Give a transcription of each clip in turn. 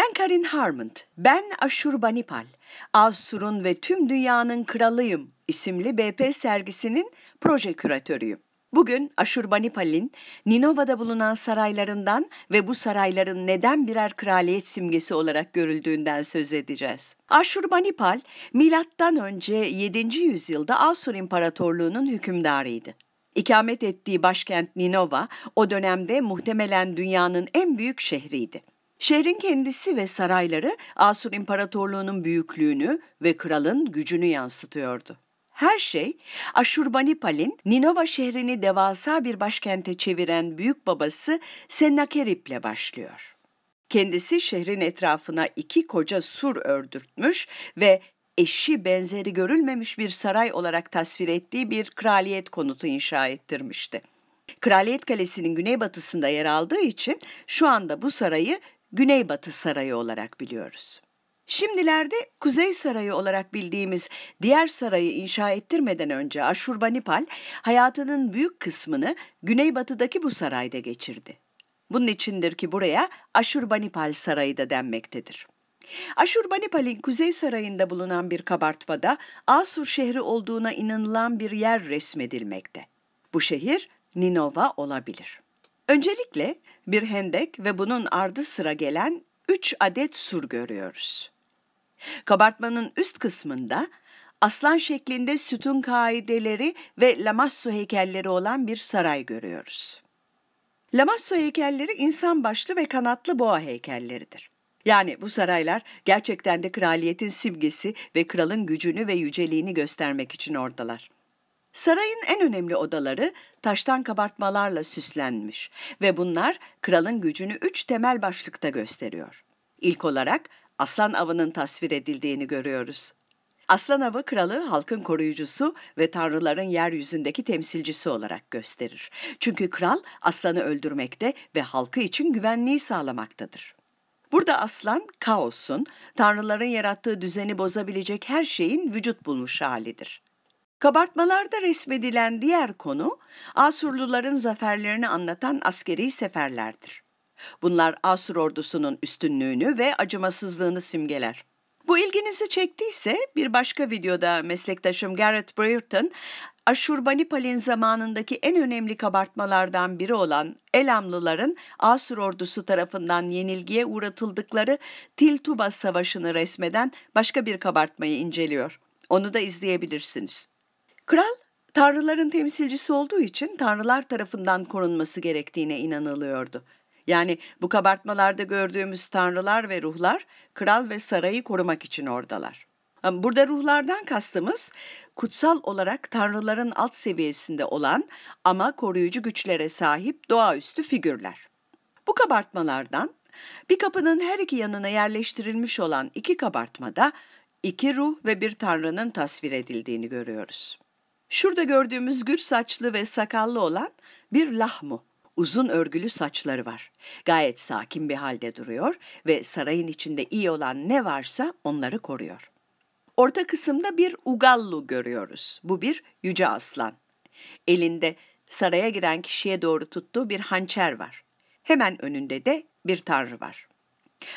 Ben Karin Harmond, ben Aşurbanipal, Asur'un ve tüm dünyanın kralıyım isimli BP sergisinin proje küratörüyüm. Bugün Aşurbanipal'in Ninova'da bulunan saraylarından ve bu sarayların neden birer kraliyet simgesi olarak görüldüğünden söz edeceğiz. Aşurbanipal, milattan önce 7. yüzyılda Asur İmparatorluğu'nun hükümdarıydı. İkamet ettiği başkent Ninova o dönemde muhtemelen dünyanın en büyük şehriydi. Şehrin kendisi ve sarayları Asur İmparatorluğu'nun büyüklüğünü ve kralın gücünü yansıtıyordu. Her şey Aşurbanipal'in Ninova şehrini devasa bir başkente çeviren büyük babası Sennakerip'le başlıyor. Kendisi şehrin etrafına iki koca sur ördürtmüş ve eşi benzeri görülmemiş bir saray olarak tasvir ettiği bir kraliyet konutu inşa ettirmişti. Kraliyet Kalesi'nin güneybatısında yer aldığı için şu anda bu sarayı Güneybatı Sarayı olarak biliyoruz. Şimdilerde Kuzey Sarayı olarak bildiğimiz diğer sarayı inşa ettirmeden önce Aşurbanipal hayatının büyük kısmını güneybatıdaki bu sarayda geçirdi. Bunun içindir ki buraya Aşurbanipal Sarayı da denmektedir. Aşurbanipal'in Kuzey Sarayı'nda bulunan bir kabartmada Asur şehri olduğuna inanılan bir yer resmedilmekte. Bu şehir Ninova olabilir.'' Öncelikle bir hendek ve bunun ardı sıra gelen 3 adet sur görüyoruz. Kabartmanın üst kısmında aslan şeklinde sütun kaideleri ve Lamassu heykelleri olan bir saray görüyoruz. Lamassu heykelleri insan başlı ve kanatlı boğa heykelleridir. Yani bu saraylar gerçekten de kraliyetin simgesi ve kralın gücünü ve yüceliğini göstermek için oradalar. Sarayın en önemli odaları taştan kabartmalarla süslenmiş ve bunlar kralın gücünü üç temel başlıkta gösteriyor. İlk olarak aslan avının tasvir edildiğini görüyoruz. Aslan avı kralı halkın koruyucusu ve tanrıların yeryüzündeki temsilcisi olarak gösterir. Çünkü kral aslanı öldürmekte ve halkı için güvenliği sağlamaktadır. Burada aslan kaosun, tanrıların yarattığı düzeni bozabilecek her şeyin vücut bulmuş halidir. Kabartmalarda resmedilen diğer konu Asurluların zaferlerini anlatan askeri seferlerdir. Bunlar Asur ordusunun üstünlüğünü ve acımasızlığını simgeler. Bu ilginizi çektiyse bir başka videoda meslektaşım Garrett Brereton, Aşurbanipal'in zamanındaki en önemli kabartmalardan biri olan Elamlıların Asur ordusu tarafından yenilgiye uğratıldıkları Tiltuba Savaşı'nı resmeden başka bir kabartmayı inceliyor. Onu da izleyebilirsiniz. Kral tanrıların temsilcisi olduğu için tanrılar tarafından korunması gerektiğine inanılıyordu. Yani bu kabartmalarda gördüğümüz tanrılar ve ruhlar kral ve sarayı korumak için oradalar. Burada ruhlardan kastımız kutsal olarak tanrıların alt seviyesinde olan ama koruyucu güçlere sahip doğaüstü figürler. Bu kabartmalardan bir kapının her iki yanına yerleştirilmiş olan iki kabartmada iki ruh ve bir tanrının tasvir edildiğini görüyoruz. Şurada gördüğümüz gür saçlı ve sakallı olan bir lahmu. Uzun örgülü saçları var. Gayet sakin bir halde duruyor ve sarayın içinde iyi olan ne varsa onları koruyor. Orta kısımda bir ugallu görüyoruz. Bu bir yüce aslan. Elinde saraya giren kişiye doğru tuttuğu bir hançer var. Hemen önünde de bir tanrı var.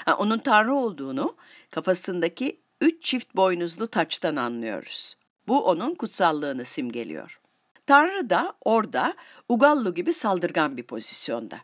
Ha, onun tanrı olduğunu kafasındaki üç çift boynuzlu taçtan anlıyoruz. Bu onun kutsallığını simgeliyor. Tanrı da orada Ugallu gibi saldırgan bir pozisyonda.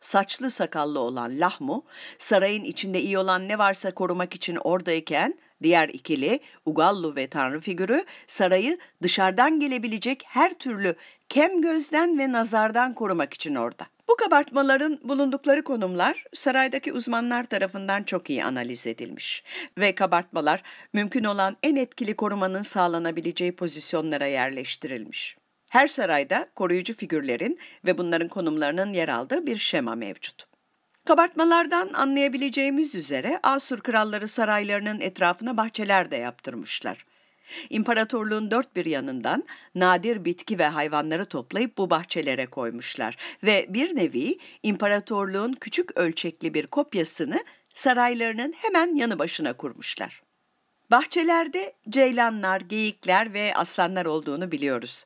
Saçlı sakallı olan Lahmu, sarayın içinde iyi olan ne varsa korumak için oradayken, diğer ikili Ugallu ve Tanrı figürü sarayı dışarıdan gelebilecek her türlü kem gözden ve nazardan korumak için orada. Bu kabartmaların bulundukları konumlar saraydaki uzmanlar tarafından çok iyi analiz edilmiş ve kabartmalar mümkün olan en etkili korumanın sağlanabileceği pozisyonlara yerleştirilmiş. Her sarayda koruyucu figürlerin ve bunların konumlarının yer aldığı bir şema mevcut. Kabartmalardan anlayabileceğimiz üzere Asur kralları saraylarının etrafına bahçeler de yaptırmışlar. İmparatorluğun dört bir yanından nadir bitki ve hayvanları toplayıp bu bahçelere koymuşlar ve bir nevi imparatorluğun küçük ölçekli bir kopyasını saraylarının hemen yanı başına kurmuşlar. Bahçelerde ceylanlar, geyikler ve aslanlar olduğunu biliyoruz.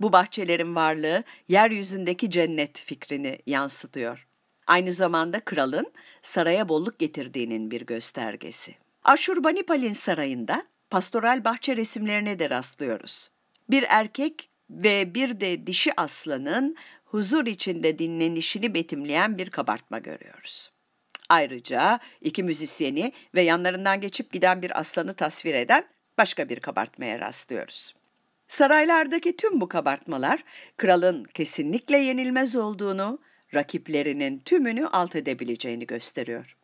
Bu bahçelerin varlığı yeryüzündeki cennet fikrini yansıtıyor. Aynı zamanda kralın saraya bolluk getirdiğinin bir göstergesi. Aşurbanipal'in sarayında pastoral bahçe resimlerine de rastlıyoruz. Bir erkek ve bir de dişi aslanın huzur içinde dinlenişini betimleyen bir kabartma görüyoruz. Ayrıca iki müzisyeni ve yanlarından geçip giden bir aslanı tasvir eden başka bir kabartmaya rastlıyoruz. Saraylardaki tüm bu kabartmalar kralın kesinlikle yenilmez olduğunu, rakiplerinin tümünü alt edebileceğini gösteriyor.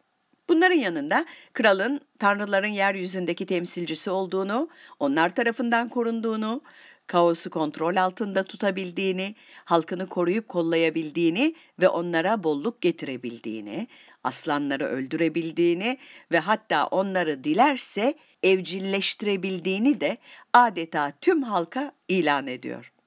Bunların yanında kralın tanrıların yeryüzündeki temsilcisi olduğunu, onlar tarafından korunduğunu, kaosu kontrol altında tutabildiğini, halkını koruyup kollayabildiğini ve onlara bolluk getirebildiğini, aslanları öldürebildiğini ve hatta onları dilerse evcilleştirebildiğini de adeta tüm halka ilan ediyor.